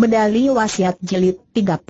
Medali Wasiat Jilid 31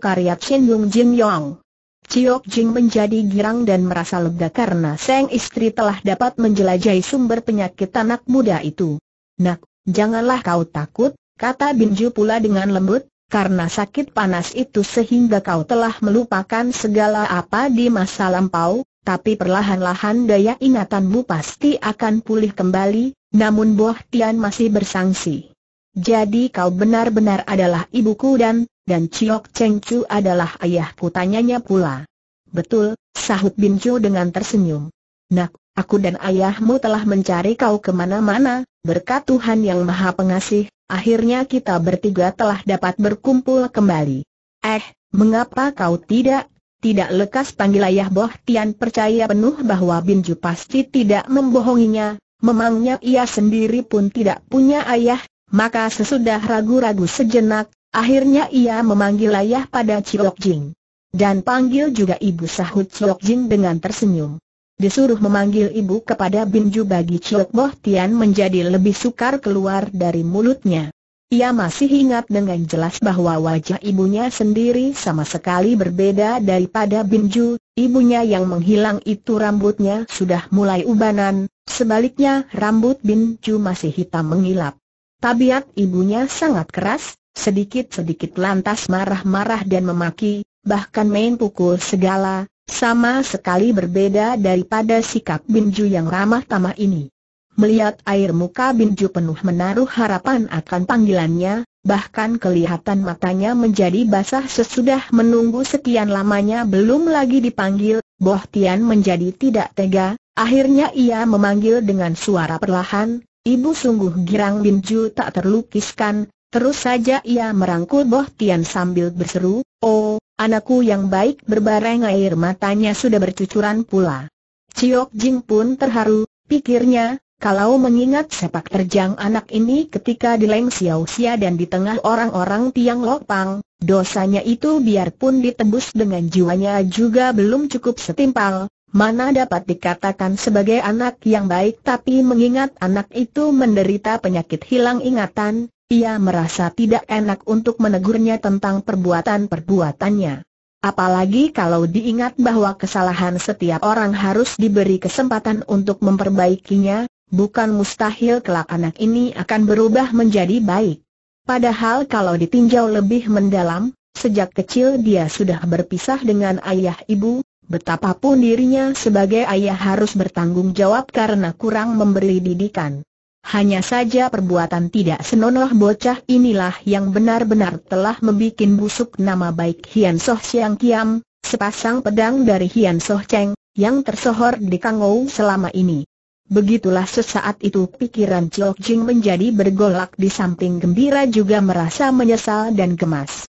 Karya Chen Jin Yong Chiok Jing menjadi girang dan merasa lega karena sang istri telah dapat menjelajahi sumber penyakit anak muda itu. Nak, janganlah kau takut, kata Binju pula dengan lembut, karena sakit panas itu sehingga kau telah melupakan segala apa di masa lampau, tapi perlahan-lahan daya ingatanmu pasti akan pulih kembali, namun Boh Tian masih bersangsi. Jadi kau benar-benar adalah ibuku dan, dan Chiok Cheng Chu adalah ayahku tanyanya pula. Betul, sahut Bin Chu dengan tersenyum. Nak, aku dan ayahmu telah mencari kau kemana-mana, berkat Tuhan yang maha pengasih, akhirnya kita bertiga telah dapat berkumpul kembali. Eh, mengapa kau tidak tidak lekas panggil ayah Boh Tian percaya penuh bahwa Bin Chu pasti tidak membohonginya, memangnya ia sendiri pun tidak punya ayah, maka sesudah ragu-ragu sejenak, akhirnya ia memanggil ayah pada Ciok Jing. Dan panggil juga ibu sahut Ciok Jing dengan tersenyum. Disuruh memanggil ibu kepada Binju bagi Ciok Boh Tian menjadi lebih sukar keluar dari mulutnya. Ia masih ingat dengan jelas bahwa wajah ibunya sendiri sama sekali berbeda daripada Binju, ibunya yang menghilang itu rambutnya sudah mulai ubanan, sebaliknya rambut Binju masih hitam mengilap. Tabiat ibunya sangat keras, sedikit-sedikit lantas marah-marah dan memaki, bahkan main pukul segala, sama sekali berbeda daripada sikap Binju yang ramah tamah ini. Melihat air muka Binju penuh menaruh harapan akan panggilannya, bahkan kelihatan matanya menjadi basah sesudah menunggu sekian lamanya belum lagi dipanggil, Boh Tian menjadi tidak tega, akhirnya ia memanggil dengan suara perlahan, Ibu sungguh girang Binju tak terlukiskan, terus saja ia merangkul Boh Tian sambil berseru, Oh, anakku yang baik berbareng air matanya sudah bercucuran pula. Ciok Jing pun terharu, pikirnya, kalau mengingat sepak terjang anak ini ketika di Leng Xiao Xia dan di tengah orang-orang Tiang Lopang, dosanya itu biarpun ditebus dengan jiwanya juga belum cukup setimpal, mana dapat dikatakan sebagai anak yang baik tapi mengingat anak itu menderita penyakit hilang ingatan, ia merasa tidak enak untuk menegurnya tentang perbuatan-perbuatannya. Apalagi kalau diingat bahwa kesalahan setiap orang harus diberi kesempatan untuk memperbaikinya, bukan mustahil kelak anak ini akan berubah menjadi baik. Padahal kalau ditinjau lebih mendalam, sejak kecil dia sudah berpisah dengan ayah ibu, Betapapun dirinya sebagai ayah harus bertanggung jawab karena kurang memberi didikan. Hanya saja perbuatan tidak senonoh bocah inilah yang benar-benar telah membuat busuk nama baik Hian Soh Siang Kiam, sepasang pedang dari Hian Soh Cheng, yang tersohor di Kangou selama ini. Begitulah sesaat itu pikiran Chok Jing menjadi bergolak di samping gembira juga merasa menyesal dan gemas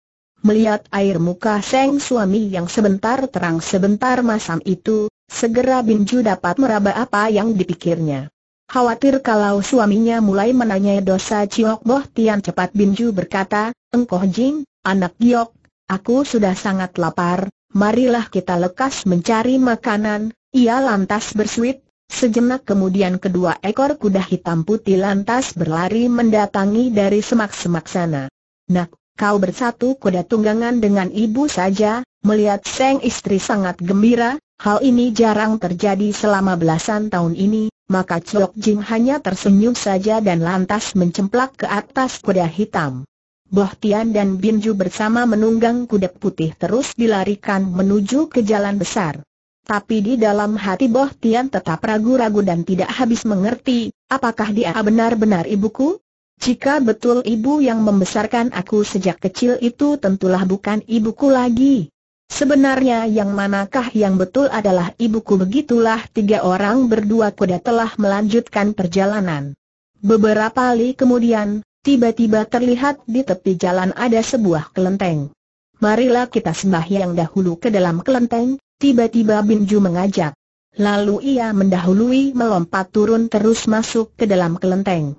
melihat air muka Seng suami yang sebentar terang sebentar masam itu, segera Binju dapat meraba apa yang dipikirnya. Khawatir kalau suaminya mulai menanyai dosa Ciok Boh Tian cepat Binju berkata, Engkoh Jing, anak Giok, aku sudah sangat lapar, marilah kita lekas mencari makanan, ia lantas bersuit, Sejenak kemudian kedua ekor kuda hitam putih lantas berlari mendatangi dari semak-semak sana. Nak, kau bersatu kuda tunggangan dengan ibu saja, melihat sang istri sangat gembira, hal ini jarang terjadi selama belasan tahun ini, maka Chok Jing hanya tersenyum saja dan lantas mencemplak ke atas kuda hitam. Boh Tian dan Bin Binju bersama menunggang kuda putih terus dilarikan menuju ke jalan besar. Tapi di dalam hati Boh Tian tetap ragu-ragu dan tidak habis mengerti, apakah dia benar-benar ibuku? Jika betul ibu yang membesarkan aku sejak kecil itu tentulah bukan ibuku lagi. Sebenarnya yang manakah yang betul adalah ibuku begitulah tiga orang berdua kuda telah melanjutkan perjalanan. Beberapa li kemudian, tiba-tiba terlihat di tepi jalan ada sebuah kelenteng. Marilah kita sembahyang dahulu ke dalam kelenteng, tiba-tiba Binju mengajak. Lalu ia mendahului melompat turun terus masuk ke dalam kelenteng.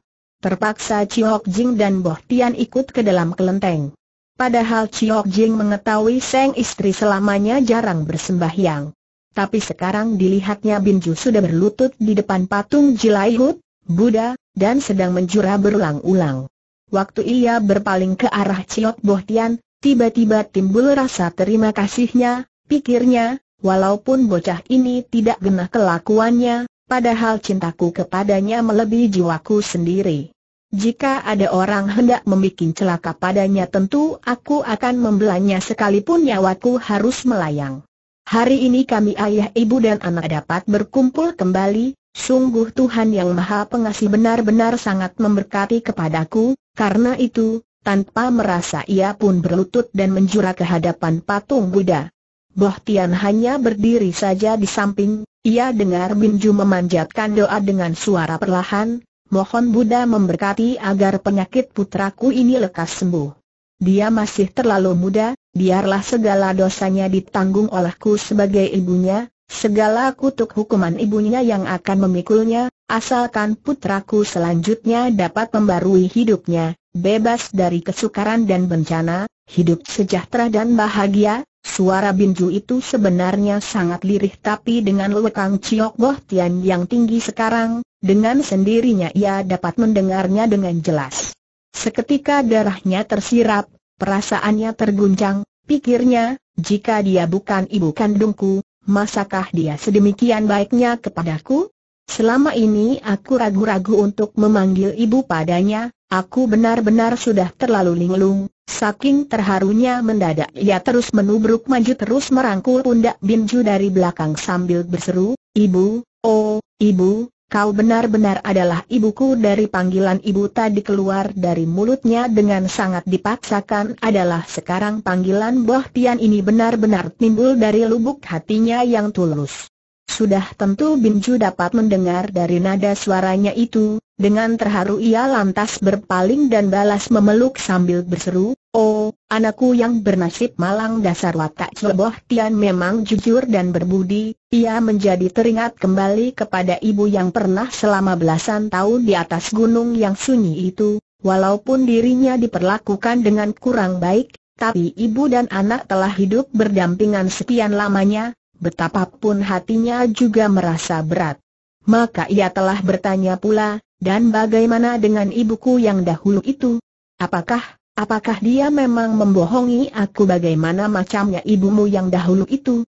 Terpaksa Chiok Jing dan Boh Tian ikut ke dalam kelenteng. Padahal Chiok Jing mengetahui Seng istri selamanya jarang bersembahyang. Tapi sekarang dilihatnya Bin Binju sudah berlutut di depan patung Jilaihut, Buddha, dan sedang menjura berulang-ulang. Waktu ia berpaling ke arah Chiok Boh Tian, tiba-tiba timbul rasa terima kasihnya, pikirnya, walaupun bocah ini tidak genah kelakuannya, padahal cintaku kepadanya melebihi jiwaku sendiri. Jika ada orang hendak membuat celaka padanya tentu aku akan membelanya sekalipun nyawaku harus melayang. Hari ini kami ayah ibu dan anak dapat berkumpul kembali, sungguh Tuhan yang maha pengasih benar-benar sangat memberkati kepadaku, karena itu, tanpa merasa ia pun berlutut dan menjura ke hadapan patung Buddha. Boh Tian hanya berdiri saja di samping, ia dengar Binju memanjatkan doa dengan suara perlahan, mohon Buddha memberkati agar penyakit putraku ini lekas sembuh. Dia masih terlalu muda, biarlah segala dosanya ditanggung olehku sebagai ibunya, segala kutuk hukuman ibunya yang akan memikulnya, asalkan putraku selanjutnya dapat membarui hidupnya, bebas dari kesukaran dan bencana, hidup sejahtera dan bahagia, Suara Binju itu sebenarnya sangat lirih tapi dengan lekang Chiok Boh Tian yang tinggi sekarang, dengan sendirinya ia dapat mendengarnya dengan jelas. Seketika darahnya tersirap, perasaannya terguncang, pikirnya, jika dia bukan ibu kandungku, masakah dia sedemikian baiknya kepadaku? Selama ini aku ragu-ragu untuk memanggil ibu padanya, aku benar-benar sudah terlalu linglung. Saking terharunya mendadak ia terus menubruk maju terus merangkul pundak Binju dari belakang sambil berseru, Ibu, oh, ibu, kau benar-benar adalah ibuku dari panggilan ibu tadi keluar dari mulutnya dengan sangat dipaksakan adalah sekarang panggilan buah Tian ini benar-benar timbul dari lubuk hatinya yang tulus. Sudah tentu Binju dapat mendengar dari nada suaranya itu, dengan terharu ia lantas berpaling dan balas memeluk sambil berseru, Oh, anakku yang bernasib malang dasar watak ceboh Tian memang jujur dan berbudi, ia menjadi teringat kembali kepada ibu yang pernah selama belasan tahun di atas gunung yang sunyi itu, walaupun dirinya diperlakukan dengan kurang baik, tapi ibu dan anak telah hidup berdampingan sekian lamanya, betapapun hatinya juga merasa berat. Maka ia telah bertanya pula, dan bagaimana dengan ibuku yang dahulu itu? Apakah, apakah dia memang membohongi aku bagaimana macamnya ibumu yang dahulu itu?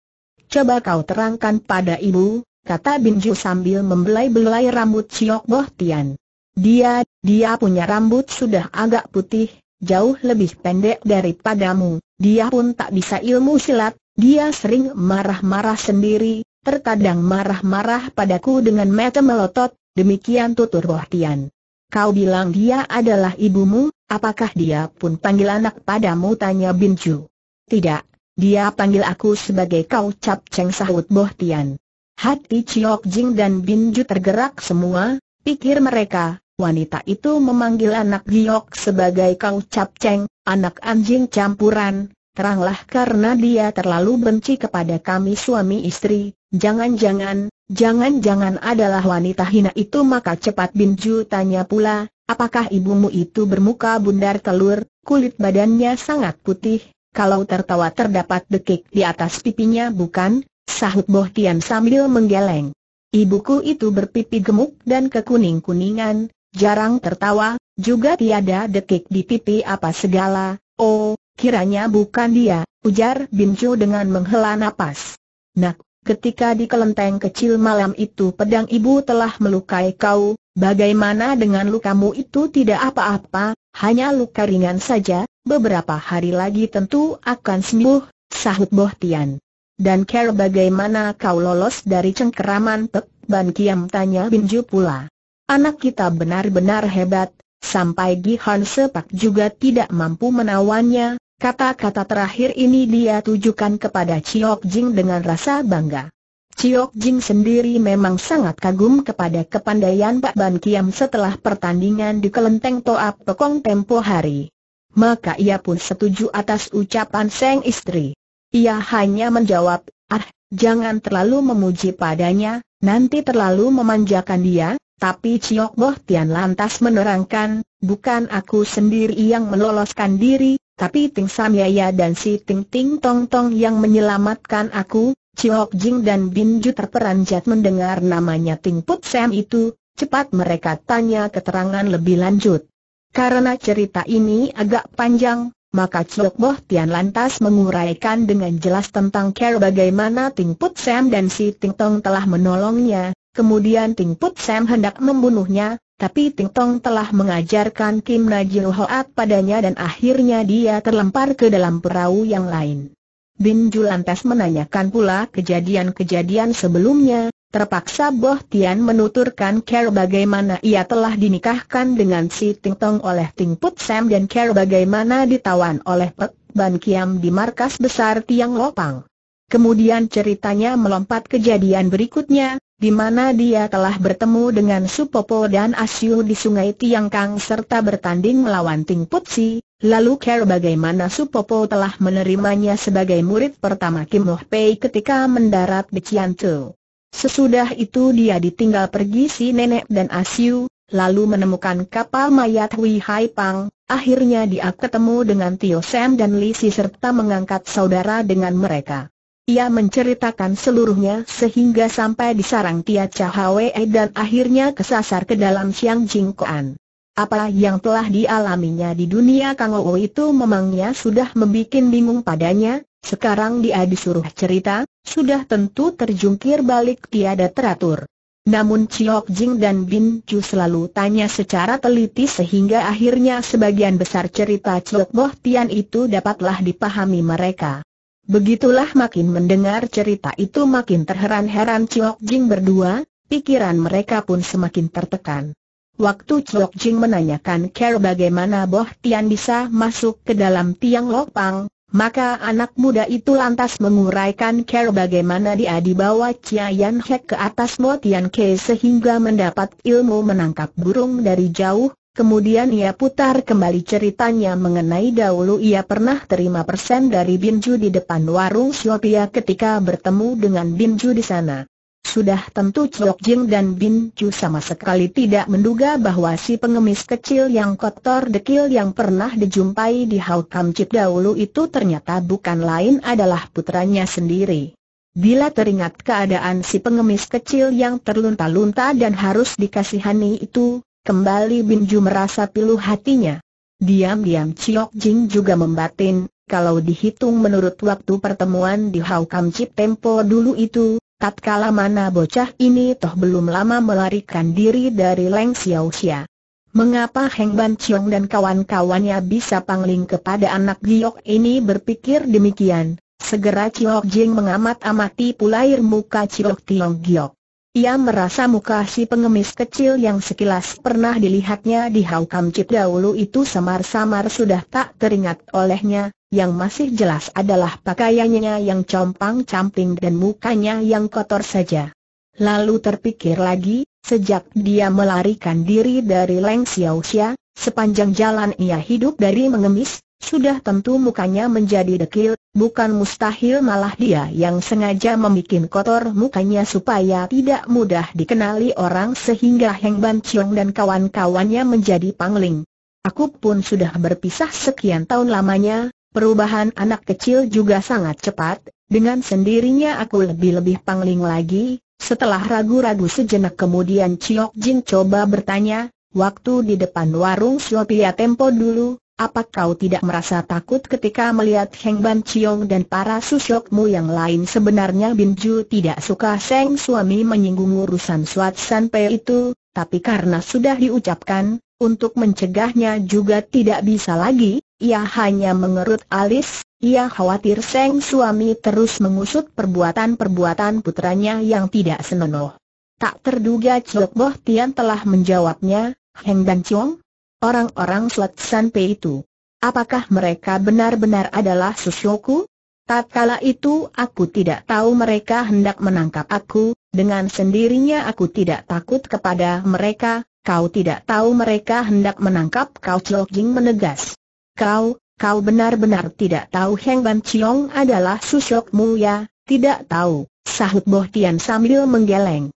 Coba kau terangkan pada ibu, kata Binju sambil membelai-belai rambut Ciok Boh Tian. Dia, dia punya rambut sudah agak putih, jauh lebih pendek daripadamu, dia pun tak bisa ilmu silat, dia sering marah-marah sendiri, terkadang marah-marah padaku dengan mata melotot, demikian tutur Bohtian. Kau bilang dia adalah ibumu, apakah dia pun panggil anak padamu tanya Bincu. Tidak, dia panggil aku sebagai kau cap ceng sahut Bohtian. Hati Chiok Jing dan Binju tergerak semua, pikir mereka, wanita itu memanggil anak Giok sebagai kau cap ceng, anak anjing campuran, teranglah karena dia terlalu benci kepada kami suami istri, jangan-jangan, jangan-jangan adalah wanita hina itu maka cepat Binju tanya pula, apakah ibumu itu bermuka bundar telur, kulit badannya sangat putih, kalau tertawa terdapat dekik di atas pipinya bukan? Sahut Boh Tian sambil menggeleng. Ibuku itu berpipi gemuk dan kekuning-kuningan, jarang tertawa, juga tiada dekik di pipi apa segala. Oh, Kiranya bukan dia, ujar Bin Chu dengan menghela nafas. Nak, ketika di kelenteng kecil malam itu pedang ibu telah melukai kau, bagaimana dengan lukamu itu tidak apa-apa, hanya luka ringan saja, beberapa hari lagi tentu akan sembuh, sahut Boh Tian. Dan care bagaimana kau lolos dari cengkeraman Pek Ban Kiam tanya Binju pula. Anak kita benar-benar hebat, sampai Gi Sepak juga tidak mampu menawannya, Kata-kata terakhir ini dia tujukan kepada Chiok Jing dengan rasa bangga. Chiok Jing sendiri memang sangat kagum kepada kepandaian Pak Ban Kiam setelah pertandingan di kelenteng Toa Pekong tempo hari. Maka ia pun setuju atas ucapan sang istri. Ia hanya menjawab, ah, jangan terlalu memuji padanya, nanti terlalu memanjakan dia, tapi Chiok Boh Tian lantas menerangkan, bukan aku sendiri yang meloloskan diri, tapi Ting Yaya dan si Ting Ting Tong Tong yang menyelamatkan aku, Chiok Jing dan Bin Ju terperanjat mendengar namanya Ting Put Sam itu, cepat mereka tanya keterangan lebih lanjut. Karena cerita ini agak panjang, maka Chiok Boh Tian lantas menguraikan dengan jelas tentang care bagaimana Ting Put Sam dan si Ting Tong telah menolongnya, kemudian Ting Put Sam hendak membunuhnya, tapi Ting Tong telah mengajarkan Kim Najil Hoat padanya dan akhirnya dia terlempar ke dalam perahu yang lain. Bin Ju lantas menanyakan pula kejadian-kejadian sebelumnya, terpaksa Boh Tian menuturkan Ker bagaimana ia telah dinikahkan dengan si Ting Tong oleh Ting Put Sam dan Ker bagaimana ditawan oleh Pek Ban Kiam di markas besar Tiang Lopang. Kemudian ceritanya melompat kejadian berikutnya, di mana dia telah bertemu dengan Supopo dan Asyu di Sungai Tiangkang serta bertanding melawan Ting Putsi, lalu care bagaimana Supopo telah menerimanya sebagai murid pertama Kim Ho Pei ketika mendarat di Ciantu. Sesudah itu dia ditinggal pergi si nenek dan Asyu, lalu menemukan kapal mayat Hui Hai Pang, akhirnya dia ketemu dengan Tio Sam dan Lisi serta mengangkat saudara dengan mereka. Ia menceritakan seluruhnya sehingga sampai di sarang Tia Chahwe dan akhirnya kesasar ke dalam Siang Jingkoan. Apa yang telah dialaminya di dunia Kang Ou itu memangnya sudah membuat bingung padanya, sekarang dia disuruh cerita, sudah tentu terjungkir balik tiada teratur. Namun Chiok Jing dan Bin Chu selalu tanya secara teliti sehingga akhirnya sebagian besar cerita Chiok Boh Tian itu dapatlah dipahami mereka. Begitulah makin mendengar cerita itu makin terheran-heran Chok Jing berdua, pikiran mereka pun semakin tertekan. Waktu Chok Jing menanyakan Care bagaimana Boh Tian bisa masuk ke dalam tiang lopang, maka anak muda itu lantas menguraikan care bagaimana dia dibawa Chia Yan Hek ke atas Mo Tian Ke sehingga mendapat ilmu menangkap burung dari jauh, Kemudian ia putar kembali ceritanya mengenai dahulu ia pernah terima persen dari Binju di depan warung Siopia ketika bertemu dengan Binju di sana. Sudah tentu Chok Jing dan Binju sama sekali tidak menduga bahwa si pengemis kecil yang kotor dekil yang pernah dijumpai di Hau Kam Chip dahulu itu ternyata bukan lain adalah putranya sendiri. Bila teringat keadaan si pengemis kecil yang terlunta-lunta dan harus dikasihani itu, Kembali Binju merasa pilu hatinya. Diam-diam Chiok Jing juga membatin, kalau dihitung menurut waktu pertemuan di Hau Kam Chip Tempo dulu itu, tatkala mana bocah ini toh belum lama melarikan diri dari Leng Xiao Xia. Mengapa Heng Ban Chiong dan kawan-kawannya bisa pangling kepada anak Giok ini berpikir demikian? Segera Chiok Jing mengamat-amati pulair muka Chiok Tiong Giok. Ia merasa muka si pengemis kecil yang sekilas pernah dilihatnya di Haukam Cip dahulu itu samar-samar sudah tak teringat olehnya, yang masih jelas adalah pakaiannya yang compang-camping dan mukanya yang kotor saja. Lalu terpikir lagi, sejak dia melarikan diri dari Leng Xiaoxia, sepanjang jalan ia hidup dari mengemis, sudah tentu mukanya menjadi dekil, bukan mustahil malah dia yang sengaja membuat kotor mukanya supaya tidak mudah dikenali orang sehingga Heng Ban Chiong dan kawan-kawannya menjadi pangling. Aku pun sudah berpisah sekian tahun lamanya, perubahan anak kecil juga sangat cepat, dengan sendirinya aku lebih-lebih pangling lagi, setelah ragu-ragu sejenak kemudian Chiok Jin coba bertanya, waktu di depan warung Siopia Tempo dulu, apa kau tidak merasa takut ketika melihat Heng Ban Chiong dan para susyokmu yang lain sebenarnya Bin Ju tidak suka Seng suami menyinggung urusan Suat Pei itu, tapi karena sudah diucapkan, untuk mencegahnya juga tidak bisa lagi, ia hanya mengerut alis, ia khawatir Seng suami terus mengusut perbuatan-perbuatan putranya yang tidak senonoh. Tak terduga Chok Boh Tian telah menjawabnya, Heng Ban Chiong, orang-orang Sanpe itu. Apakah mereka benar-benar adalah susyoku? kala itu aku tidak tahu mereka hendak menangkap aku, dengan sendirinya aku tidak takut kepada mereka, kau tidak tahu mereka hendak menangkap kau Jing menegas. Kau, kau benar-benar tidak tahu Heng Ban Chiong adalah susyokmu ya, tidak tahu, sahut Boh Tian sambil menggeleng.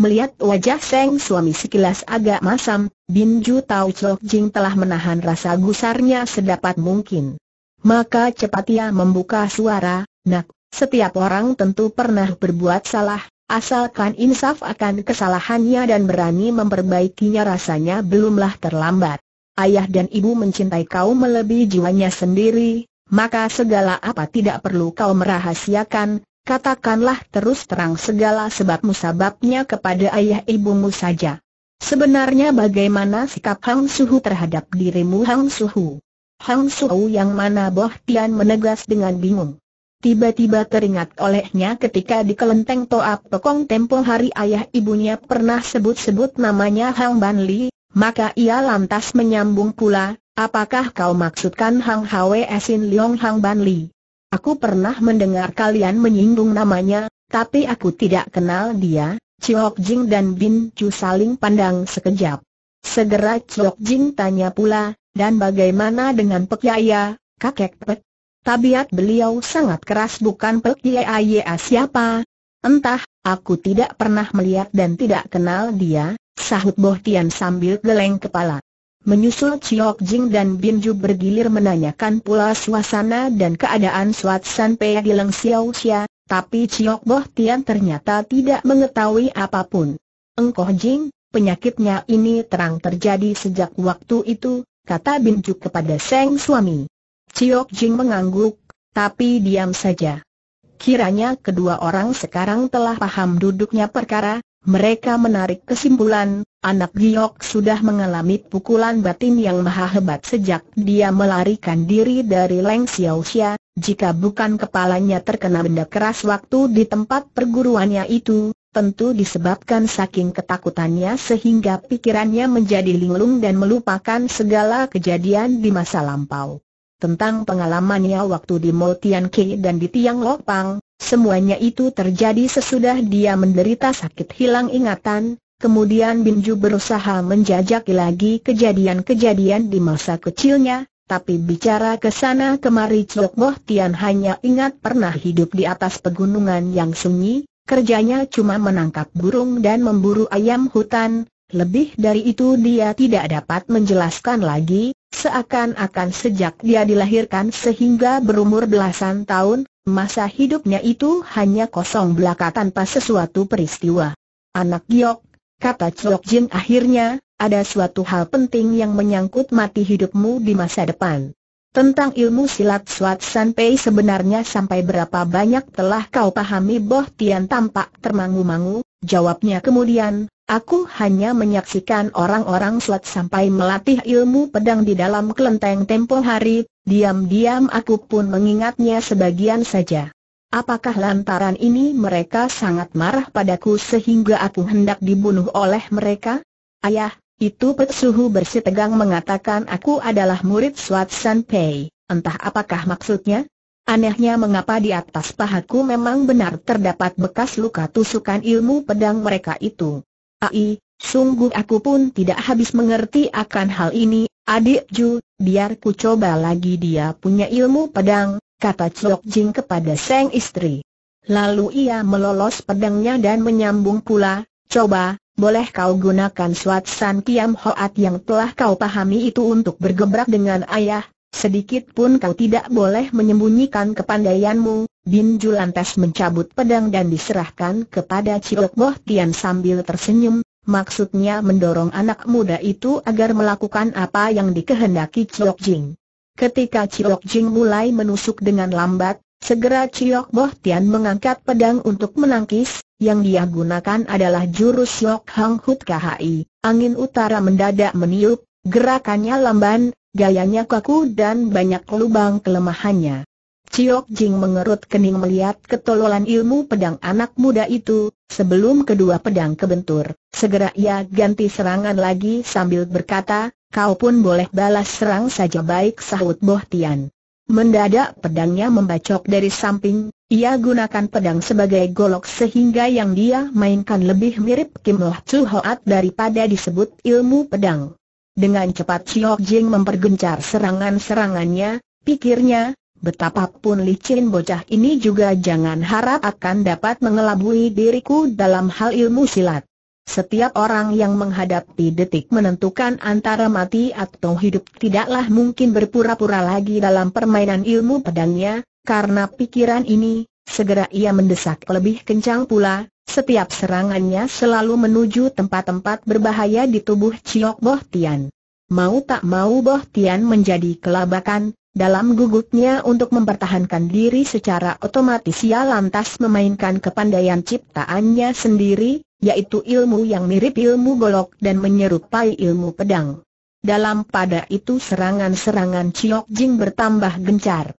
Melihat wajah Seng suami sekilas agak masam, Bin Ju tahu Chok Jing telah menahan rasa gusarnya sedapat mungkin. Maka cepat ia membuka suara, nak, setiap orang tentu pernah berbuat salah, asalkan insaf akan kesalahannya dan berani memperbaikinya rasanya belumlah terlambat. Ayah dan ibu mencintai kau melebihi jiwanya sendiri, maka segala apa tidak perlu kau merahasiakan, katakanlah terus terang segala sebab musababnya kepada ayah ibumu saja. Sebenarnya bagaimana sikap Hang Suhu terhadap dirimu Hang Suhu? Hang Suhu yang mana Boh Tian menegas dengan bingung. Tiba-tiba teringat olehnya ketika di kelenteng Toap Pekong tempo hari ayah ibunya pernah sebut-sebut namanya Hang Ban Li, maka ia lantas menyambung pula, apakah kau maksudkan Hang Hwe Sin Leong Hang Ban Li? Aku pernah mendengar kalian menyinggung namanya, tapi aku tidak kenal dia. Chiok Jing dan Bin Chu saling pandang sekejap. Segera Chiok Jing tanya pula, dan bagaimana dengan Pek Yaya, kakek Pek? Tabiat beliau sangat keras bukan Pek Yaya siapa? Entah, aku tidak pernah melihat dan tidak kenal dia, sahut Boh Tian sambil geleng kepala. Menyusul Chiok Jing dan Binju bergilir menanyakan pula suasana dan keadaan Suat San Pei di Leng Xiao Xia, tapi Chiok Boh Tian ternyata tidak mengetahui apapun. Engkoh Jing, penyakitnya ini terang terjadi sejak waktu itu, kata Binju kepada Seng suami. Chiok Jing mengangguk, tapi diam saja. Kiranya kedua orang sekarang telah paham duduknya perkara, mereka menarik kesimpulan, anak Giok sudah mengalami pukulan batin yang maha hebat sejak dia melarikan diri dari Leng Xiaoxia, jika bukan kepalanya terkena benda keras waktu di tempat perguruannya itu, tentu disebabkan saking ketakutannya sehingga pikirannya menjadi linglung dan melupakan segala kejadian di masa lampau. Tentang pengalamannya waktu di Tian Ke dan di Tiang Lopang, Semuanya itu terjadi sesudah dia menderita sakit hilang ingatan, kemudian Binju berusaha menjajaki lagi kejadian-kejadian di masa kecilnya, tapi bicara ke sana kemari Cok Boh Tian hanya ingat pernah hidup di atas pegunungan yang sunyi, kerjanya cuma menangkap burung dan memburu ayam hutan, lebih dari itu dia tidak dapat menjelaskan lagi, seakan-akan sejak dia dilahirkan sehingga berumur belasan tahun, Masa hidupnya itu hanya kosong belaka tanpa sesuatu peristiwa. Anak giok, kata Chok Jin akhirnya, ada suatu hal penting yang menyangkut mati hidupmu di masa depan. Tentang ilmu silat Swat San Pei sebenarnya sampai berapa banyak telah kau pahami Boh Tian tampak termangu-mangu, jawabnya kemudian, aku hanya menyaksikan orang-orang Swat sampai melatih ilmu pedang di dalam kelenteng tempo hari, Diam-diam aku pun mengingatnya sebagian saja. Apakah lantaran ini mereka sangat marah padaku sehingga aku hendak dibunuh oleh mereka? Ayah, itu Petsuhu bersitegang mengatakan aku adalah murid Swat San Pei, entah apakah maksudnya? Anehnya mengapa di atas pahaku memang benar terdapat bekas luka tusukan ilmu pedang mereka itu. Ai, sungguh aku pun tidak habis mengerti akan hal ini, Adik Ju, biar ku coba lagi dia punya ilmu pedang, kata Chok Jing kepada sang istri. Lalu ia melolos pedangnya dan menyambung pula, coba, boleh kau gunakan suat san kiam hoat yang telah kau pahami itu untuk bergebrak dengan ayah, sedikit pun kau tidak boleh menyembunyikan kepandaianmu. Bin Ju lantas mencabut pedang dan diserahkan kepada Chok Boh Tian sambil tersenyum, Maksudnya mendorong anak muda itu agar melakukan apa yang dikehendaki Chiok Jing. Ketika Chiok Jing mulai menusuk dengan lambat, segera Chiok Boh Tian mengangkat pedang untuk menangkis, yang dia gunakan adalah jurus Yok Hang Hut KHI. Angin utara mendadak meniup, gerakannya lamban, gayanya kaku dan banyak lubang kelemahannya. Chiok Jing mengerut kening melihat ketololan ilmu pedang anak muda itu, sebelum kedua pedang kebentur. Segera ia ganti serangan lagi sambil berkata, kau pun boleh balas serang saja baik sahut Boh Tian. Mendadak pedangnya membacok dari samping, ia gunakan pedang sebagai golok sehingga yang dia mainkan lebih mirip Kim Loh Chu Hoat daripada disebut ilmu pedang. Dengan cepat Chiok Jing mempergencar serangan-serangannya, pikirnya, Betapapun licin bocah ini juga jangan harap akan dapat mengelabui diriku dalam hal ilmu silat. Setiap orang yang menghadapi detik menentukan antara mati atau hidup tidaklah mungkin berpura-pura lagi dalam permainan ilmu pedangnya, karena pikiran ini, segera ia mendesak lebih kencang pula, setiap serangannya selalu menuju tempat-tempat berbahaya di tubuh Ciok Boh Tian. Mau tak mau Boh Tian menjadi kelabakan, dalam gugupnya untuk mempertahankan diri secara otomatis ia lantas memainkan kepandaian ciptaannya sendiri, yaitu ilmu yang mirip ilmu golok dan menyerupai ilmu pedang. Dalam pada itu serangan-serangan Chiok Jing bertambah gencar.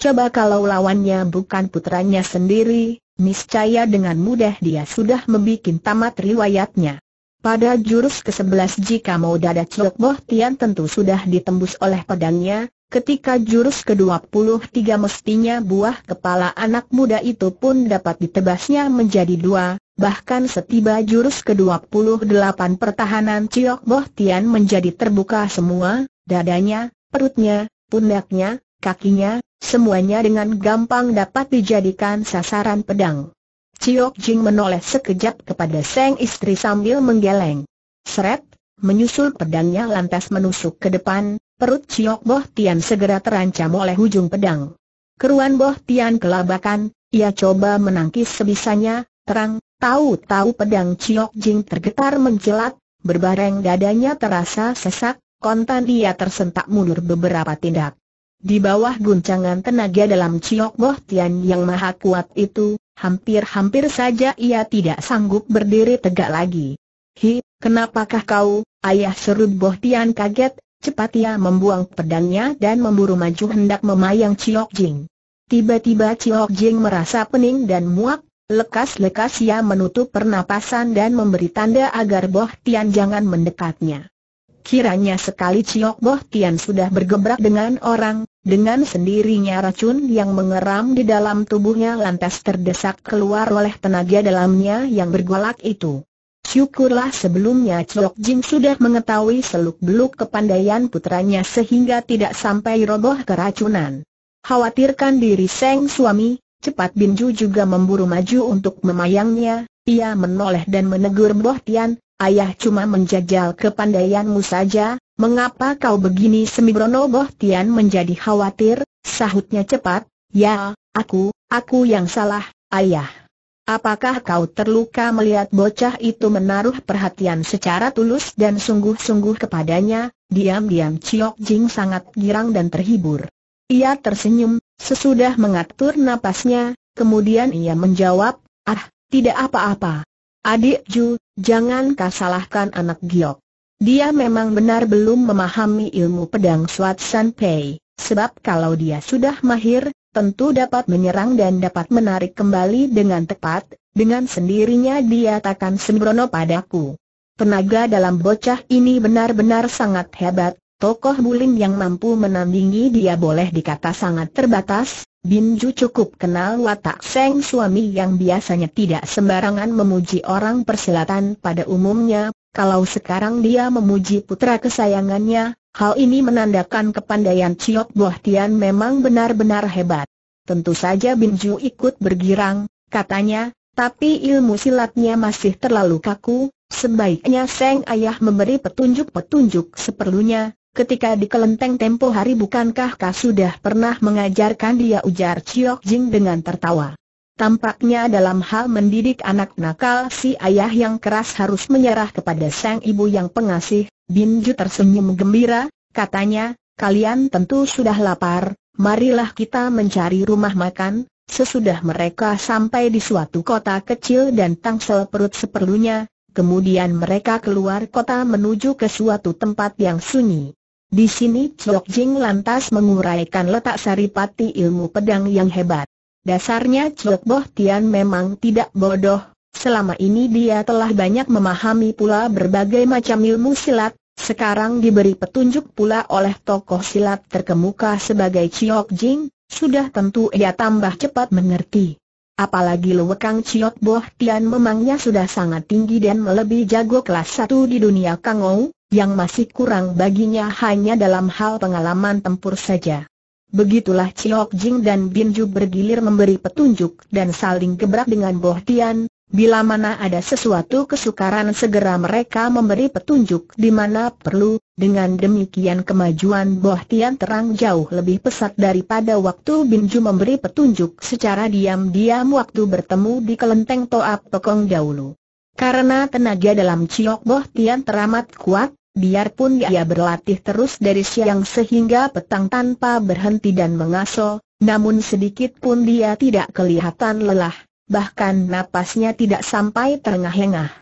Coba kalau lawannya bukan putranya sendiri, niscaya dengan mudah dia sudah membuat tamat riwayatnya. Pada jurus ke-11 jika mau dada Chiok Boh Tian tentu sudah ditembus oleh pedangnya, Ketika jurus ke-23 mestinya buah kepala anak muda itu pun dapat ditebasnya menjadi dua, bahkan setiba jurus ke-28 pertahanan Ciyok Boh Tian menjadi terbuka semua, dadanya, perutnya, pundaknya, kakinya, semuanya dengan gampang dapat dijadikan sasaran pedang. Ciyok Jing menoleh sekejap kepada sang istri sambil menggeleng. Seret, menyusul pedangnya lantas menusuk ke depan, Perut Chiok Boh Tian segera terancam oleh ujung pedang. Keruan Boh Tian kelabakan, ia coba menangkis sebisanya, terang, tahu-tahu pedang Chiok Jing tergetar mencelat, berbareng dadanya terasa sesak, kontan ia tersentak mundur beberapa tindak. Di bawah guncangan tenaga dalam Chiok Boh Tian yang maha kuat itu, hampir-hampir saja ia tidak sanggup berdiri tegak lagi. Hi, kenapakah kau, ayah seru Boh Tian kaget, Cepat ia membuang pedangnya dan memburu maju hendak memayang Chiok Jing. Tiba-tiba Chiok Jing merasa pening dan muak, lekas-lekas ia menutup pernapasan dan memberi tanda agar Boh Tian jangan mendekatnya. Kiranya sekali Chiok Boh Tian sudah bergebrak dengan orang, dengan sendirinya racun yang mengeram di dalam tubuhnya lantas terdesak keluar oleh tenaga dalamnya yang bergolak itu. Syukurlah sebelumnya Chok Jin sudah mengetahui seluk-beluk kepandaian putranya sehingga tidak sampai roboh keracunan. Khawatirkan diri Seng suami, cepat Binju juga memburu maju untuk memayangnya, ia menoleh dan menegur Boh Tian, ayah cuma menjajal kepandaianmu saja, mengapa kau begini semibrono Boh Tian menjadi khawatir, sahutnya cepat, ya, aku, aku yang salah, ayah. Apakah kau terluka melihat bocah itu menaruh perhatian secara tulus dan sungguh-sungguh kepadanya? Diam-diam Chiok Jing sangat girang dan terhibur. Ia tersenyum, sesudah mengatur napasnya, kemudian ia menjawab, Ah, tidak apa-apa. Adik Ju, jangan kau salahkan anak Giok. Dia memang benar belum memahami ilmu pedang Swat San Pei, sebab kalau dia sudah mahir, tentu dapat menyerang dan dapat menarik kembali dengan tepat, dengan sendirinya dia takkan sembrono padaku. Tenaga dalam bocah ini benar-benar sangat hebat, tokoh bulim yang mampu menandingi dia boleh dikata sangat terbatas, Binju cukup kenal watak Seng suami yang biasanya tidak sembarangan memuji orang persilatan pada umumnya, kalau sekarang dia memuji putra kesayangannya, Hal ini menandakan kepandaian Ciok Boh Tian memang benar-benar hebat. Tentu saja Bin Ju ikut bergirang, katanya, tapi ilmu silatnya masih terlalu kaku, sebaiknya Seng Ayah memberi petunjuk-petunjuk seperlunya, ketika di kelenteng tempo hari bukankah kau sudah pernah mengajarkan dia ujar Ciok Jing dengan tertawa. Tampaknya dalam hal mendidik anak nakal si ayah yang keras harus menyerah kepada sang ibu yang pengasih, Binju tersenyum gembira, katanya, kalian tentu sudah lapar, marilah kita mencari rumah makan. Sesudah mereka sampai di suatu kota kecil dan tangsel perut seperlunya, kemudian mereka keluar kota menuju ke suatu tempat yang sunyi. Di sini Chok Jing lantas menguraikan letak saripati ilmu pedang yang hebat. Dasarnya Chok Boh Tian memang tidak bodoh, Selama ini dia telah banyak memahami pula berbagai macam ilmu silat, sekarang diberi petunjuk pula oleh tokoh silat terkemuka sebagai Chiok Jing, sudah tentu ia tambah cepat mengerti. Apalagi Luwekang Chiok Boh Tian memangnya sudah sangat tinggi dan melebihi jago kelas 1 di dunia Kangou, yang masih kurang baginya hanya dalam hal pengalaman tempur saja. Begitulah Chiok Jing dan Binju bergilir memberi petunjuk dan saling gebrak dengan Boh Tian, Bila mana ada sesuatu kesukaran segera mereka memberi petunjuk di mana perlu, dengan demikian kemajuan Boh Tian Terang jauh lebih pesat daripada waktu Binju memberi petunjuk secara diam-diam waktu bertemu di kelenteng Toap Pekong dahulu. Karena tenaga dalam Ciok Boh Tian teramat kuat, biarpun ia berlatih terus dari siang sehingga petang tanpa berhenti dan mengaso, namun sedikit pun dia tidak kelihatan lelah bahkan napasnya tidak sampai terengah-engah.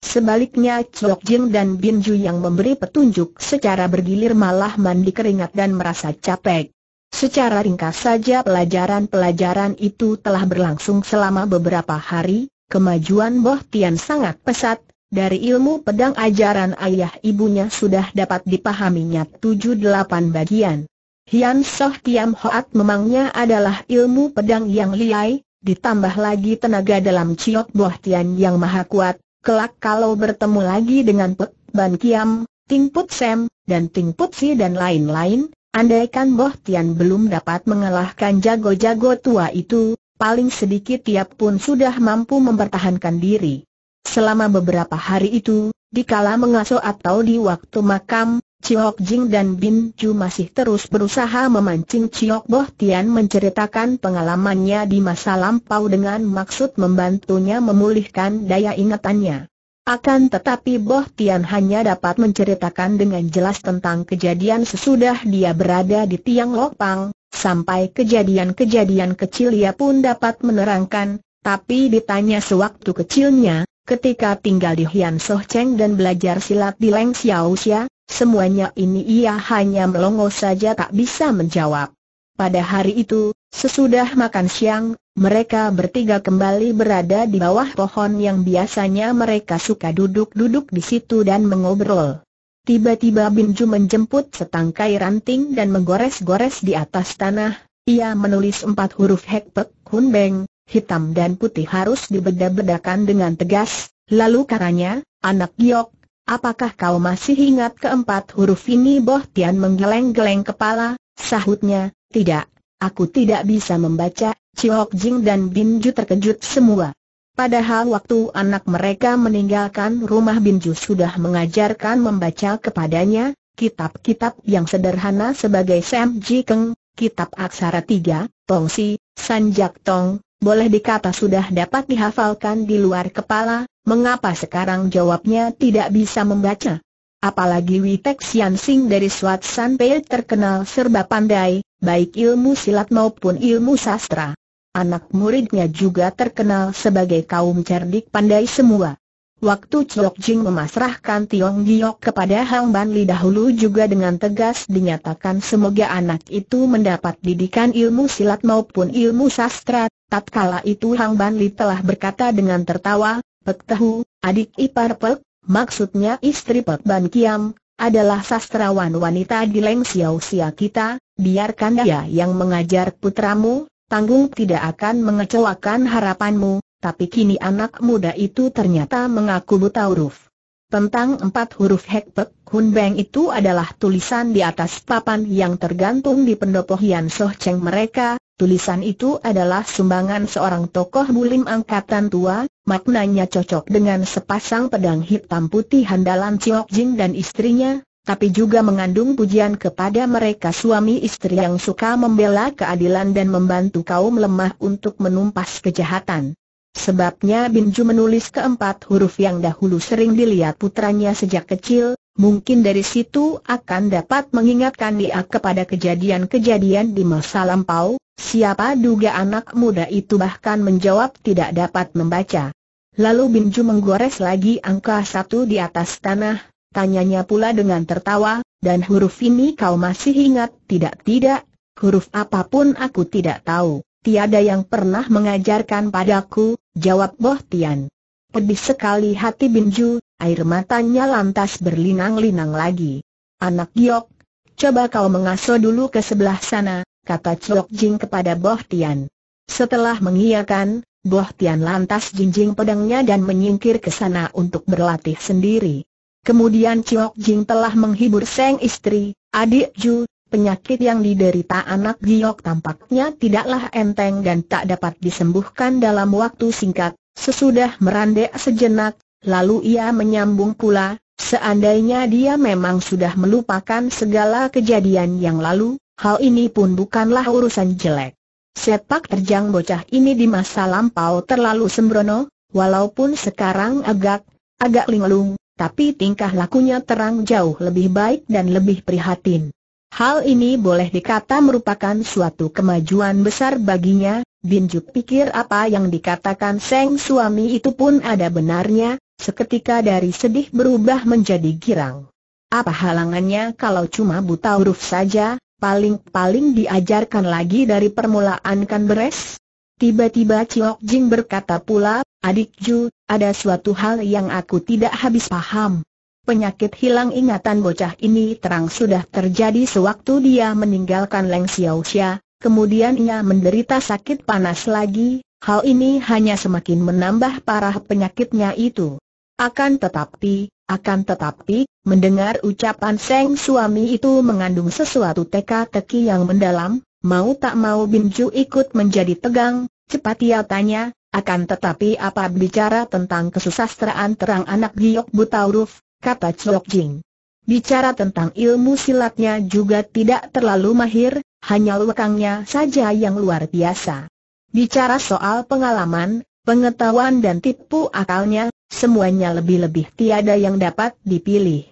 Sebaliknya Chok Jing dan Bin Ju yang memberi petunjuk secara bergilir malah mandi keringat dan merasa capek. Secara ringkas saja pelajaran-pelajaran itu telah berlangsung selama beberapa hari, kemajuan Boh Tian sangat pesat, dari ilmu pedang ajaran ayah ibunya sudah dapat dipahaminya tujuh delapan bagian. Hian Soh Tiam Hoat memangnya adalah ilmu pedang yang liai, Ditambah lagi tenaga dalam Ciot buah Tian yang maha kuat, kelak kalau bertemu lagi dengan Pek Ban Kiam, Ting Put Sem, dan Ting Put Si dan lain-lain, andaikan buah Tian belum dapat mengalahkan jago-jago tua itu, paling sedikit tiap pun sudah mampu mempertahankan diri. Selama beberapa hari itu, di kala mengasuh atau di waktu makam, Chiok Jing dan Bin Ju masih terus berusaha memancing Chiok Boh Tian menceritakan pengalamannya di masa lampau dengan maksud membantunya memulihkan daya ingatannya. Akan tetapi Boh Tian hanya dapat menceritakan dengan jelas tentang kejadian sesudah dia berada di Tiang Lokpang, sampai kejadian-kejadian kecil ia pun dapat menerangkan, tapi ditanya sewaktu kecilnya, ketika tinggal di Hian Soh Cheng dan belajar silat di Leng Xiao Xia, Semuanya ini ia hanya melongo saja tak bisa menjawab. Pada hari itu, sesudah makan siang, mereka bertiga kembali berada di bawah pohon yang biasanya mereka suka duduk-duduk di situ dan mengobrol. Tiba-tiba Binju menjemput setangkai ranting dan menggores-gores di atas tanah. Ia menulis empat huruf Hek Pek hitam dan putih harus dibedah bedakan dengan tegas. Lalu karanya, anak giok, Apakah kau masih ingat keempat huruf ini Boh Tian menggeleng-geleng kepala, sahutnya, tidak, aku tidak bisa membaca, Chiok Jing dan Binju terkejut semua. Padahal waktu anak mereka meninggalkan rumah Binju sudah mengajarkan membaca kepadanya, kitab-kitab yang sederhana sebagai Sam Ji Keng, kitab aksara tiga, Tongsi, Sanjak Tong, boleh dikata sudah dapat dihafalkan di luar kepala, mengapa sekarang jawabnya tidak bisa membaca? Apalagi Witek Sian Sing dari Swat San Pei terkenal serba pandai, baik ilmu silat maupun ilmu sastra. Anak muridnya juga terkenal sebagai kaum cerdik pandai semua. Waktu Chok Jing memasrahkan Tiong Giok kepada Hang Ban Li dahulu juga dengan tegas dinyatakan semoga anak itu mendapat didikan ilmu silat maupun ilmu sastra, tatkala itu Hang Ban Li telah berkata dengan tertawa, Pek Tehu, adik ipar Pek, maksudnya istri Pek Ban Kiam, adalah sastrawan wanita di Leng Xiao Xia kita, biarkan dia yang mengajar putramu, tanggung tidak akan mengecewakan harapanmu, tapi kini anak muda itu ternyata mengaku buta huruf. Tentang empat huruf Hekpek Hun Beng itu adalah tulisan di atas papan yang tergantung di pendopo Hian Soh Cheng mereka, tulisan itu adalah sumbangan seorang tokoh bulim angkatan tua, maknanya cocok dengan sepasang pedang hitam putih handalan Chiok Jing dan istrinya, tapi juga mengandung pujian kepada mereka suami istri yang suka membela keadilan dan membantu kaum lemah untuk menumpas kejahatan. Sebabnya Binju menulis keempat huruf yang dahulu sering dilihat putranya sejak kecil, mungkin dari situ akan dapat mengingatkan dia kepada kejadian-kejadian di masa lampau, siapa duga anak muda itu bahkan menjawab tidak dapat membaca. Lalu Binju menggores lagi angka satu di atas tanah, tanyanya pula dengan tertawa, dan huruf ini kau masih ingat tidak-tidak, huruf apapun aku tidak tahu. Tiada yang pernah mengajarkan padaku, jawab Boh Tian. Pedih sekali hati Binju, air matanya lantas berlinang-linang lagi. Anak Giok, coba kau mengasuh dulu ke sebelah sana, kata Chok Jing kepada Boh Tian. Setelah mengiyakan, Boh Tian lantas jinjing pedangnya dan menyingkir ke sana untuk berlatih sendiri. Kemudian Chok Jing telah menghibur sang istri, adik Ju, Penyakit yang diderita anak Giok tampaknya tidaklah enteng dan tak dapat disembuhkan dalam waktu singkat. Sesudah merandek sejenak, lalu ia menyambung pula, seandainya dia memang sudah melupakan segala kejadian yang lalu, hal ini pun bukanlah urusan jelek. Sepak terjang bocah ini di masa lampau terlalu sembrono, walaupun sekarang agak, agak linglung, tapi tingkah lakunya terang jauh lebih baik dan lebih prihatin. Hal ini boleh dikata merupakan suatu kemajuan besar baginya, Bin Jup pikir apa yang dikatakan Seng suami itu pun ada benarnya, seketika dari sedih berubah menjadi girang. Apa halangannya kalau cuma buta huruf saja, paling-paling diajarkan lagi dari permulaan kan beres? Tiba-tiba Ciok Jing berkata pula, adik Ju, ada suatu hal yang aku tidak habis paham. Penyakit hilang ingatan bocah ini terang sudah terjadi sewaktu dia meninggalkan Leng Xiaoxia, kemudian ia menderita sakit panas lagi, hal ini hanya semakin menambah parah penyakitnya itu. Akan tetapi, akan tetapi, mendengar ucapan Seng suami itu mengandung sesuatu teka-teki yang mendalam, mau tak mau Binju ikut menjadi tegang, cepat ia tanya, akan tetapi apa bicara tentang kesusastraan terang anak giok buta huruf, kata Chok Jing. Bicara tentang ilmu silatnya juga tidak terlalu mahir, hanya lekangnya saja yang luar biasa. Bicara soal pengalaman, pengetahuan dan tipu akalnya, semuanya lebih-lebih tiada yang dapat dipilih.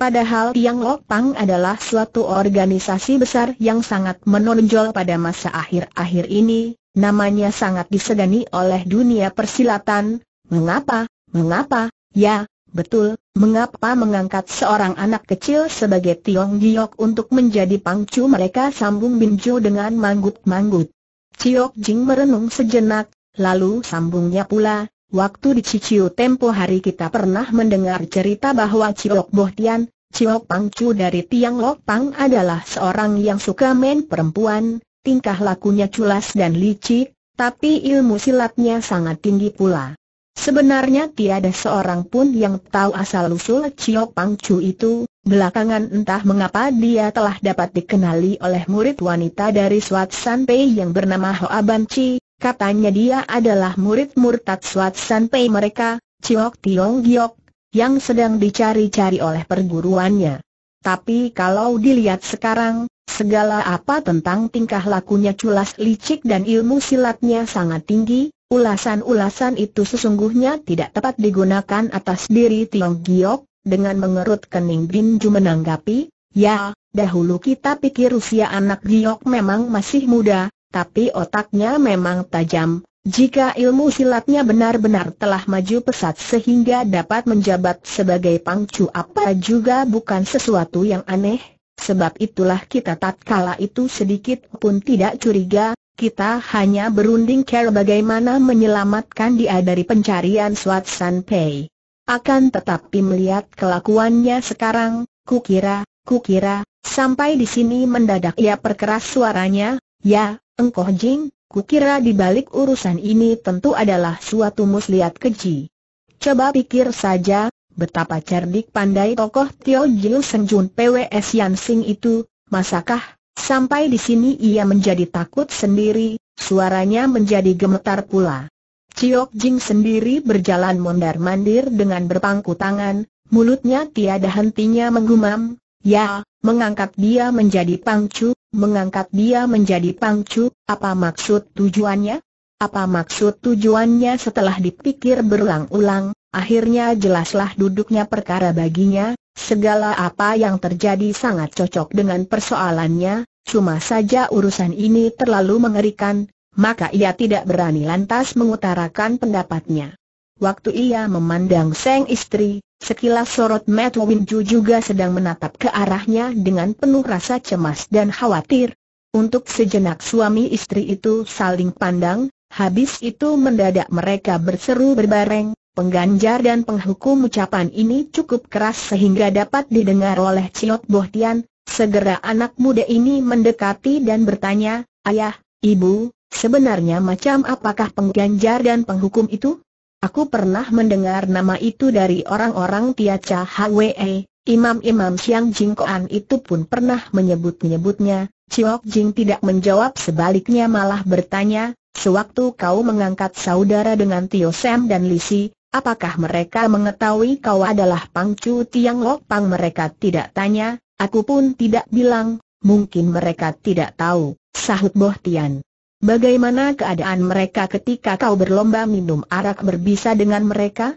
Padahal Tiang Lok Pang adalah suatu organisasi besar yang sangat menonjol pada masa akhir-akhir ini, namanya sangat disegani oleh dunia persilatan, mengapa, mengapa, ya, Betul, mengapa mengangkat seorang anak kecil sebagai Tiong Giok untuk menjadi pangcu mereka sambung Binjo dengan manggut-manggut. Ciok Jing merenung sejenak, lalu sambungnya pula, waktu di Ciciu tempo hari kita pernah mendengar cerita bahwa Ciok Bohtian, Ciok Pangcu dari Tiang Lok Pang adalah seorang yang suka main perempuan, tingkah lakunya culas dan licik, tapi ilmu silatnya sangat tinggi pula. Sebenarnya tiada seorang pun yang tahu asal-usul Chiok Pang Chu itu, belakangan entah mengapa dia telah dapat dikenali oleh murid wanita dari Swat San Pei yang bernama Hoa Ban Chi, katanya dia adalah murid murtad Swat San Pei mereka, Chiok Tiong Giok, yang sedang dicari-cari oleh perguruannya. Tapi kalau dilihat sekarang, segala apa tentang tingkah lakunya culas licik dan ilmu silatnya sangat tinggi, Ulasan-ulasan itu sesungguhnya tidak tepat digunakan atas diri Tiong Giok, dengan mengerut kening Bin menanggapi, ya, dahulu kita pikir usia anak Giok memang masih muda, tapi otaknya memang tajam, jika ilmu silatnya benar-benar telah maju pesat sehingga dapat menjabat sebagai pangcu apa juga bukan sesuatu yang aneh, sebab itulah kita tatkala itu sedikit pun tidak curiga, kita hanya berunding cara bagaimana menyelamatkan dia dari pencarian Swat San Pei. Akan tetapi melihat kelakuannya sekarang, kukira, kukira, sampai di sini mendadak ia perkeras suaranya, ya, engkoh jing, kukira di balik urusan ini tentu adalah suatu muslihat keji. Coba pikir saja, betapa cerdik pandai tokoh Tio Jiu Senjun PWS Yansing itu, masakah Sampai di sini ia menjadi takut sendiri, suaranya menjadi gemetar pula. Ciok Jing sendiri berjalan mondar-mandir dengan berpangku tangan, mulutnya tiada hentinya menggumam, ya, mengangkat dia menjadi pangcu, mengangkat dia menjadi pangcu, apa maksud tujuannya? Apa maksud tujuannya setelah dipikir berulang-ulang, akhirnya jelaslah duduknya perkara baginya, segala apa yang terjadi sangat cocok dengan persoalannya, Cuma saja urusan ini terlalu mengerikan, maka ia tidak berani lantas mengutarakan pendapatnya. Waktu ia memandang sang istri, sekilas sorot Matt Winju juga sedang menatap ke arahnya dengan penuh rasa cemas dan khawatir. Untuk sejenak suami istri itu saling pandang, habis itu mendadak mereka berseru berbareng, pengganjar dan penghukum ucapan ini cukup keras sehingga dapat didengar oleh Ciot Bohtian, Segera anak muda ini mendekati dan bertanya, Ayah, Ibu, sebenarnya macam apakah pengganjar dan penghukum itu? Aku pernah mendengar nama itu dari orang-orang Tiaca Hwe, imam-imam Siang Jingkoan itu pun pernah menyebut-nyebutnya, Ciok Jing tidak menjawab sebaliknya malah bertanya, sewaktu kau mengangkat saudara dengan Tio Sam dan Lisi, apakah mereka mengetahui kau adalah Pangcu Tiang Lok Pang mereka tidak tanya, Aku pun tidak bilang, mungkin mereka tidak tahu, sahut Tian. Bagaimana keadaan mereka ketika kau berlomba minum arak berbisa dengan mereka?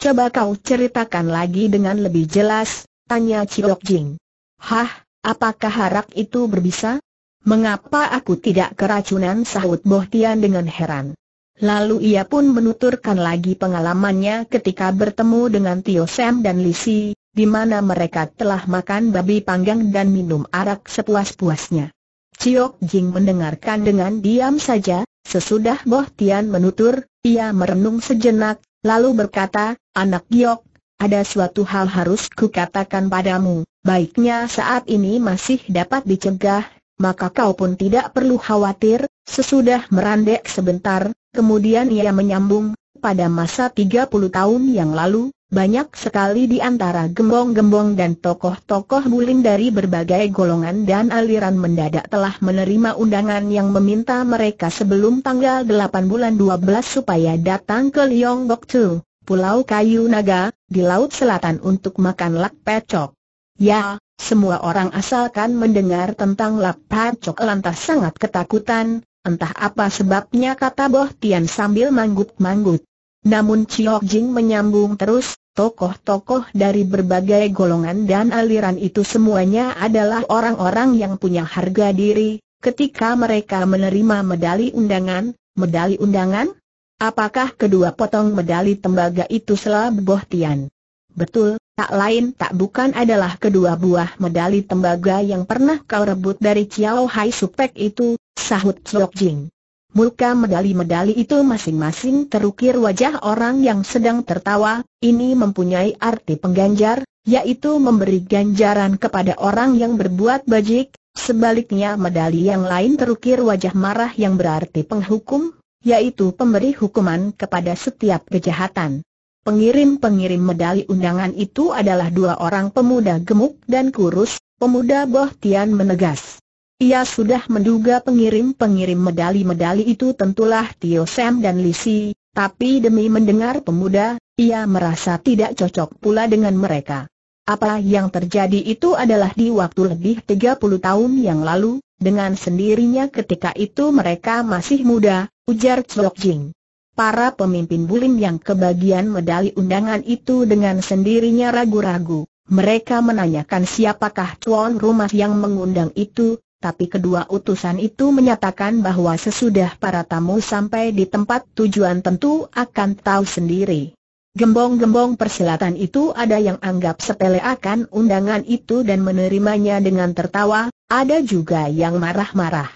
Coba kau ceritakan lagi dengan lebih jelas, tanya Ciok Jing. Hah, apakah arak itu berbisa? Mengapa aku tidak keracunan sahut Tian dengan heran. Lalu ia pun menuturkan lagi pengalamannya ketika bertemu dengan Tio Sam dan Lisi, di mana mereka telah makan babi panggang dan minum arak sepuas-puasnya. Ciok Jing mendengarkan dengan diam saja, sesudah Boh Tian menutur, ia merenung sejenak, lalu berkata, Anak Giok, ada suatu hal harus kukatakan padamu, baiknya saat ini masih dapat dicegah, maka kau pun tidak perlu khawatir, sesudah merandek sebentar, kemudian ia menyambung, pada masa 30 tahun yang lalu, banyak sekali di antara gembong-gembong dan tokoh-tokoh bulim dari berbagai golongan dan aliran mendadak telah menerima undangan yang meminta mereka sebelum tanggal 8 bulan 12 supaya datang ke Liong Bok Tu, Pulau Kayu Naga, di Laut Selatan untuk makan lak pecok. Ya, semua orang asalkan mendengar tentang lak pecok lantas sangat ketakutan, Entah apa sebabnya kata Boh Tian sambil manggut-manggut. Namun Chiok Jing menyambung terus, tokoh-tokoh dari berbagai golongan dan aliran itu semuanya adalah orang-orang yang punya harga diri, ketika mereka menerima medali undangan, medali undangan? Apakah kedua potong medali tembaga itu selaboh tian? Betul, tak lain tak bukan adalah kedua buah medali tembaga yang pernah kau rebut dari Chiao Hai Supek itu, sahut Chiok Jing. Muka medali-medali itu masing-masing terukir wajah orang yang sedang tertawa, ini mempunyai arti pengganjar, yaitu memberi ganjaran kepada orang yang berbuat bajik, sebaliknya medali yang lain terukir wajah marah yang berarti penghukum, yaitu pemberi hukuman kepada setiap kejahatan. Pengirim-pengirim medali undangan itu adalah dua orang pemuda gemuk dan kurus, pemuda Boh Tian menegas. Ia sudah menduga pengirim-pengirim medali-medali itu tentulah Tio Sam dan Lisi, tapi demi mendengar pemuda, ia merasa tidak cocok pula dengan mereka. Apa yang terjadi itu adalah di waktu lebih 30 tahun yang lalu, dengan sendirinya ketika itu mereka masih muda, ujar Chok Jing. Para pemimpin bulim yang kebagian medali undangan itu dengan sendirinya ragu-ragu. Mereka menanyakan siapakah tuan rumah yang mengundang itu, tapi kedua utusan itu menyatakan bahwa sesudah para tamu sampai di tempat tujuan tentu akan tahu sendiri. Gembong-gembong persilatan itu ada yang anggap sepele akan undangan itu dan menerimanya dengan tertawa, ada juga yang marah-marah.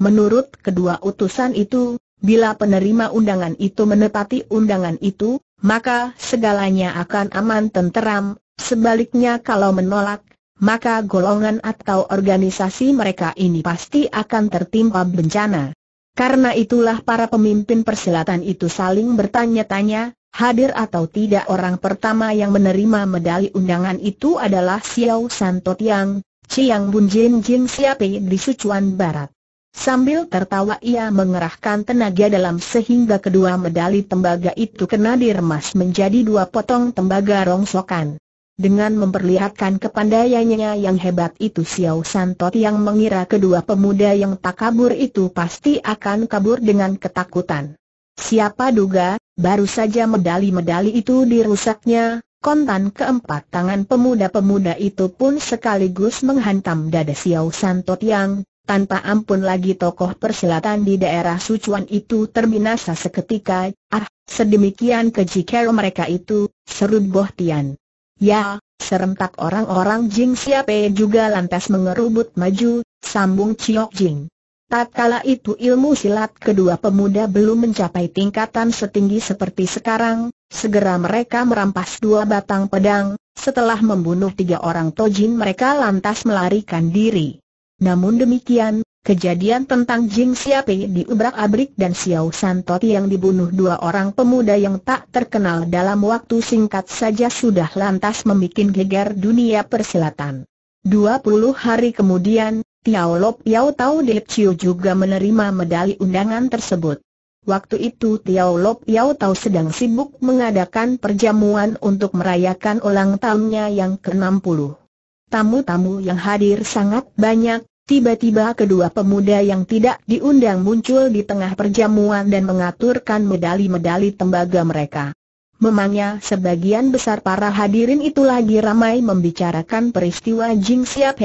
Menurut kedua utusan itu, bila penerima undangan itu menepati undangan itu, maka segalanya akan aman tenteram, sebaliknya kalau menolak, maka golongan atau organisasi mereka ini pasti akan tertimpa bencana. Karena itulah para pemimpin persilatan itu saling bertanya-tanya, hadir atau tidak orang pertama yang menerima medali undangan itu adalah Xiao Santo Tiang, Chiang Bun Jin Jin Siapi di Sichuan Barat. Sambil tertawa ia mengerahkan tenaga dalam sehingga kedua medali tembaga itu kena diremas menjadi dua potong tembaga rongsokan. Dengan memperlihatkan kepandaiannya yang hebat itu Xiao Santot yang mengira kedua pemuda yang tak kabur itu pasti akan kabur dengan ketakutan. Siapa duga, baru saja medali-medali itu dirusaknya, kontan keempat tangan pemuda-pemuda itu pun sekaligus menghantam dada Xiao Santot yang, tanpa ampun lagi tokoh persilatan di daerah Sucuan itu terbinasa seketika, ah, sedemikian keji mereka itu, serut Boh Tian. Ya, serentak orang-orang Jing Siapai juga lantas mengerubut maju, sambung Chiok Jing. Tatkala itu ilmu silat kedua pemuda belum mencapai tingkatan setinggi seperti sekarang, segera mereka merampas dua batang pedang, setelah membunuh tiga orang tojin mereka lantas melarikan diri. Namun demikian, Kejadian tentang Jing Xiaopei diubrak-abrik dan Xiao Santoti yang dibunuh dua orang pemuda yang tak terkenal dalam waktu singkat saja sudah lantas membuat gegar dunia persilatan. 20 hari kemudian, Tiao Lop Yao Tao De Chiu juga menerima medali undangan tersebut. Waktu itu Tiao Lop Yao Tao sedang sibuk mengadakan perjamuan untuk merayakan ulang tahunnya yang ke-60. Tamu-tamu yang hadir sangat banyak, Tiba-tiba kedua pemuda yang tidak diundang muncul di tengah perjamuan dan mengaturkan medali-medali tembaga mereka. Memangnya sebagian besar para hadirin itu lagi ramai membicarakan peristiwa Jing Siap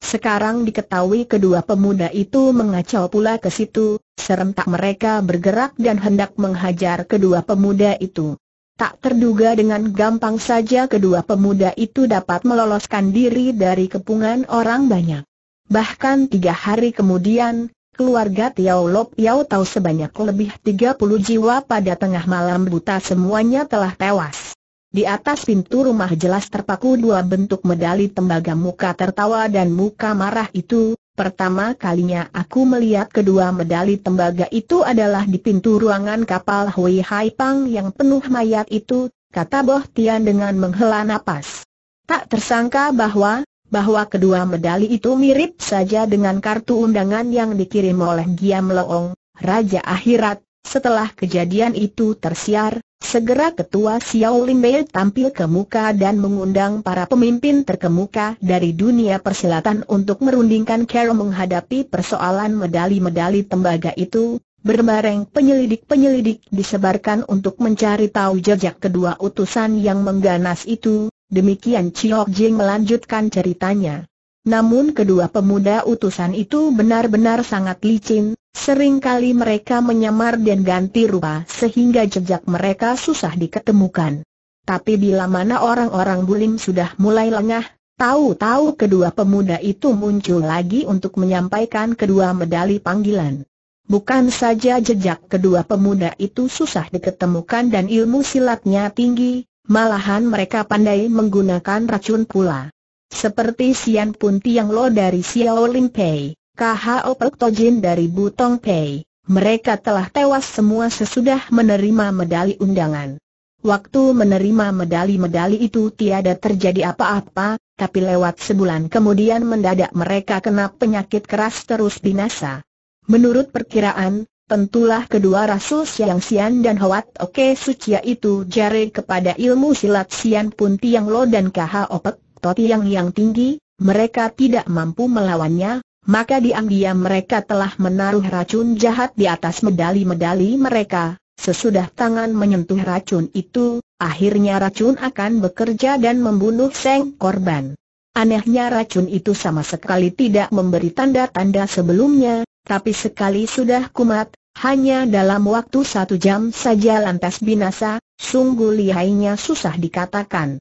Sekarang diketahui kedua pemuda itu mengacau pula ke situ, serentak mereka bergerak dan hendak menghajar kedua pemuda itu. Tak terduga dengan gampang saja kedua pemuda itu dapat meloloskan diri dari kepungan orang banyak. Bahkan tiga hari kemudian, keluarga Tiao Lop Yao tahu sebanyak lebih 30 jiwa pada tengah malam buta semuanya telah tewas. Di atas pintu rumah jelas terpaku dua bentuk medali tembaga muka tertawa dan muka marah itu, Pertama kalinya aku melihat kedua medali tembaga itu adalah di pintu ruangan kapal Hui Hai Pang yang penuh mayat itu, kata Boh Tian dengan menghela napas. Tak tersangka bahwa, bahwa kedua medali itu mirip saja dengan kartu undangan yang dikirim oleh Giam Leong, Raja Akhirat. Setelah kejadian itu tersiar, segera ketua Xiao Limbei tampil ke muka dan mengundang para pemimpin terkemuka dari dunia persilatan untuk merundingkan cara menghadapi persoalan medali-medali tembaga itu, Berbareng penyelidik-penyelidik disebarkan untuk mencari tahu jejak kedua utusan yang mengganas itu, Demikian Chiok Jing melanjutkan ceritanya. Namun kedua pemuda utusan itu benar-benar sangat licin, seringkali mereka menyamar dan ganti rupa sehingga jejak mereka susah diketemukan. Tapi bila mana orang-orang bulim sudah mulai lengah, tahu-tahu kedua pemuda itu muncul lagi untuk menyampaikan kedua medali panggilan. Bukan saja jejak kedua pemuda itu susah diketemukan dan ilmu silatnya tinggi, Malahan mereka pandai menggunakan racun pula. Seperti Sian Pun Tiang Lo dari Xiao Lim Pei, KHO Pek Tojin dari Butong Pei, mereka telah tewas semua sesudah menerima medali undangan. Waktu menerima medali-medali itu tiada terjadi apa-apa, tapi lewat sebulan kemudian mendadak mereka kena penyakit keras terus binasa. Menurut perkiraan, Tentulah kedua Rasul Siang Sian dan Hoat Oke Sucia itu jari kepada ilmu silat Sian Pun Tiang Lo dan KH Opek, Toti Yang yang tinggi, mereka tidak mampu melawannya, maka diam-diam mereka telah menaruh racun jahat di atas medali-medali mereka. Sesudah tangan menyentuh racun itu, akhirnya racun akan bekerja dan membunuh seng korban. Anehnya racun itu sama sekali tidak memberi tanda-tanda sebelumnya, tapi sekali sudah kumat, hanya dalam waktu satu jam saja lantas binasa, sungguh lihainya susah dikatakan.